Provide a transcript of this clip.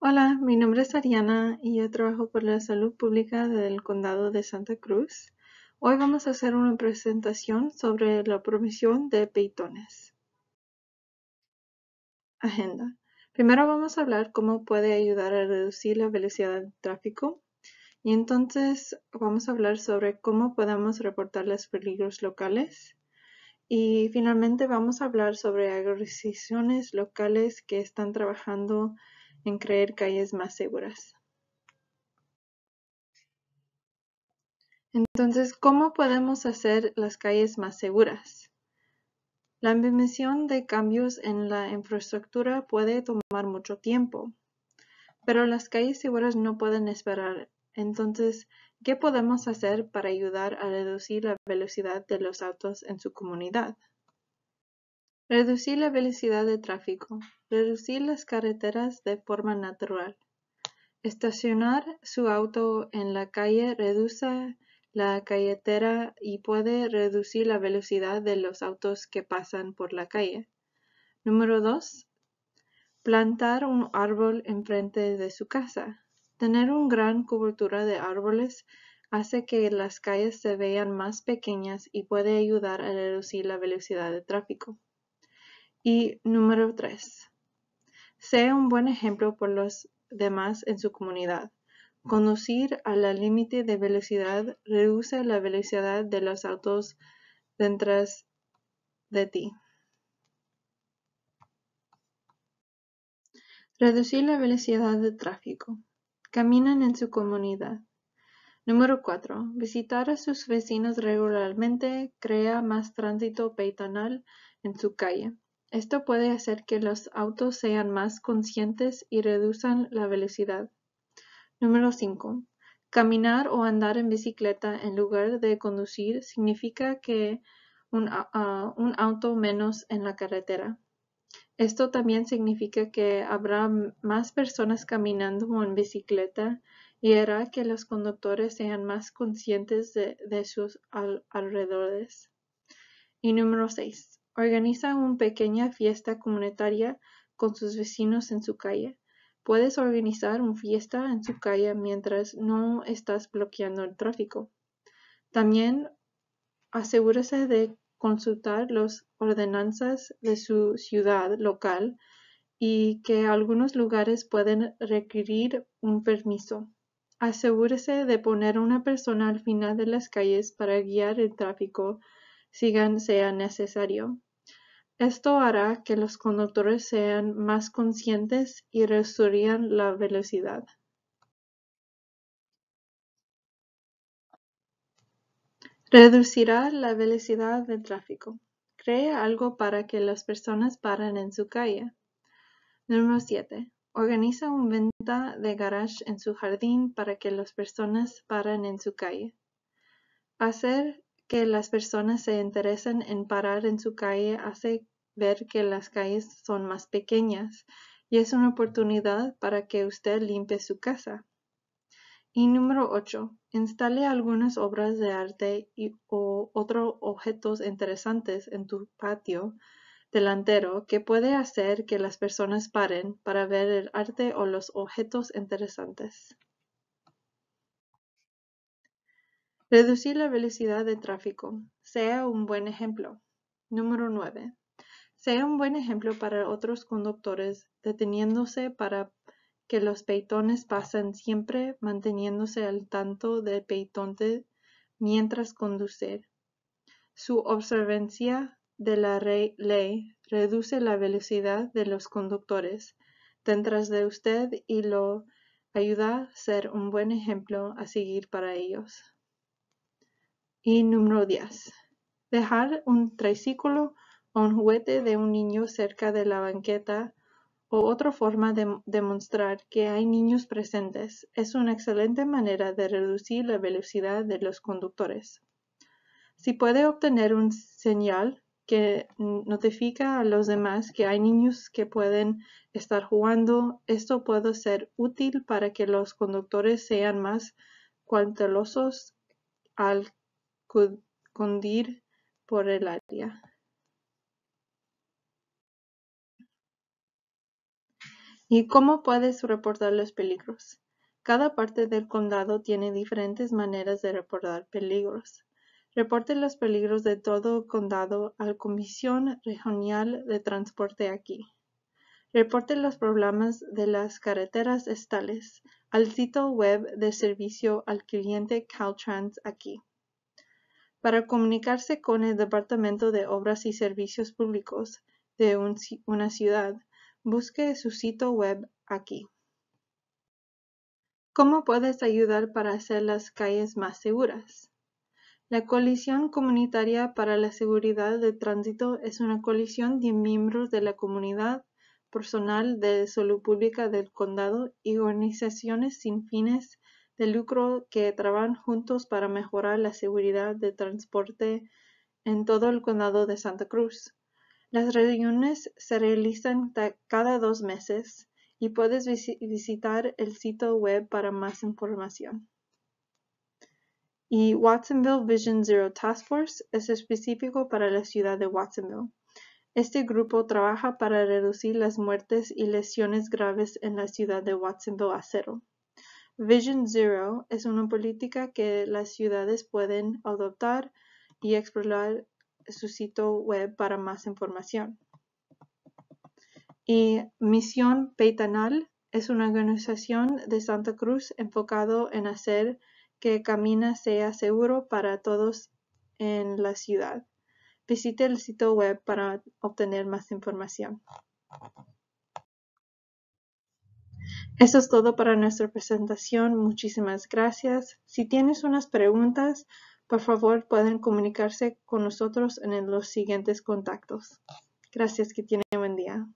Hola, mi nombre es Ariana y yo trabajo por la salud pública del condado de Santa Cruz. Hoy vamos a hacer una presentación sobre la promoción de peitones. Agenda. Primero vamos a hablar cómo puede ayudar a reducir la velocidad del tráfico y entonces vamos a hablar sobre cómo podemos reportar los peligros locales y finalmente vamos a hablar sobre agresiones locales que están trabajando en crear calles más seguras. Entonces, ¿cómo podemos hacer las calles más seguras? La inversión de cambios en la infraestructura puede tomar mucho tiempo, pero las calles seguras no pueden esperar. Entonces, ¿qué podemos hacer para ayudar a reducir la velocidad de los autos en su comunidad? Reducir la velocidad de tráfico reducir las carreteras de forma natural. Estacionar su auto en la calle reduce la carretera y puede reducir la velocidad de los autos que pasan por la calle. Número 2. Plantar un árbol enfrente de su casa. Tener una gran cobertura de árboles hace que las calles se vean más pequeñas y puede ayudar a reducir la velocidad de tráfico. Y número 3. Sea un buen ejemplo por los demás en su comunidad. Conducir la límite de velocidad reduce la velocidad de los autos dentro de ti. Reducir la velocidad de tráfico. Caminan en su comunidad. Número 4. Visitar a sus vecinos regularmente crea más tránsito peatonal en su calle. Esto puede hacer que los autos sean más conscientes y reduzcan la velocidad. Número 5. Caminar o andar en bicicleta en lugar de conducir significa que un, auto menos en la carretera. Esto también significa que habrá más personas caminando o en bicicleta y hará que los conductores sean más conscientes de, sus alrededores. Y número 6. Organiza una pequeña fiesta comunitaria con sus vecinos en su calle. Puedes organizar una fiesta en su calle mientras no estás bloqueando el tráfico. También asegúrese de consultar las ordenanzas de su ciudad local y que algunos lugares pueden requerir un permiso. Asegúrese de poner una persona al final de las calles para guiar el tráfico, si sea necesario. Esto hará que los conductores sean más conscientes y reducirán la velocidad. Reducirá la velocidad del tráfico. Crea algo para que las personas paren en su calle. Número 7. Organiza una venta de garage en su jardín para que las personas paren en su calle. Hacer que las personas se interesen en parar en su calle hace ver que las calles son más pequeñas y es una oportunidad para que usted limpie su casa. Y número 8. Instale algunas obras de arte o otros objetos interesantes en tu patio delantero que puede hacer que las personas paren para ver el arte o los objetos interesantes. Reducir la velocidad de tráfico. Sea un buen ejemplo. Número 9. Sea un buen ejemplo para otros conductores, deteniéndose para que los peitones pasen siempre manteniéndose al tanto del peitonte mientras conducir. Su observancia de la ley reduce la velocidad de los conductores detrás de usted y lo ayuda a ser un buen ejemplo a seguir para ellos. Y número 10. Dejar un triciclo o un juguete de un niño cerca de la banqueta o otra forma de demostrar que hay niños presentes es una excelente manera de reducir la velocidad de los conductores. Si puede obtener un señal que notifica a los demás que hay niños que pueden estar jugando, esto puede ser útil para que los conductores sean más cautelosos al cundir por el área. ¿Y cómo puedes reportar los peligros? Cada parte del condado tiene diferentes maneras de reportar peligros. Reporte los peligros de todo condado a la Comisión Regional de Transporte aquí. Reporte los problemas de las carreteras estales al sitio web de servicio al cliente Caltrans aquí para comunicarse con el Departamento de Obras y Servicios Públicos de una ciudad, busque su sitio web aquí. ¿Cómo puedes ayudar para hacer las calles más seguras? La coalición comunitaria para la seguridad de tránsito es una coalición de miembros de la comunidad, personal de salud pública del condado y organizaciones sin fines de lucro que trabajan juntos para mejorar la seguridad de transporte en todo el condado de Santa Cruz. Las reuniones se realizan cada dos meses y puedes visitar el sitio web para más información. Y Watsonville Vision Zero Task Force es específico para la ciudad de Watsonville. Este grupo trabaja para reducir las muertes y lesiones graves en la ciudad de Watsonville a cero. Vision Zero es una política que las ciudades pueden adoptar y explorar su sitio web para más información. Y Misión Peitanal es una organización de Santa Cruz enfocado en hacer que Camina sea seguro para todos en la ciudad. Visite el sitio web para obtener más información. Eso es todo para nuestra presentación. Muchísimas gracias. Si tienes unas preguntas, por favor pueden comunicarse con nosotros en los siguientes contactos. Gracias, que tienen buen día.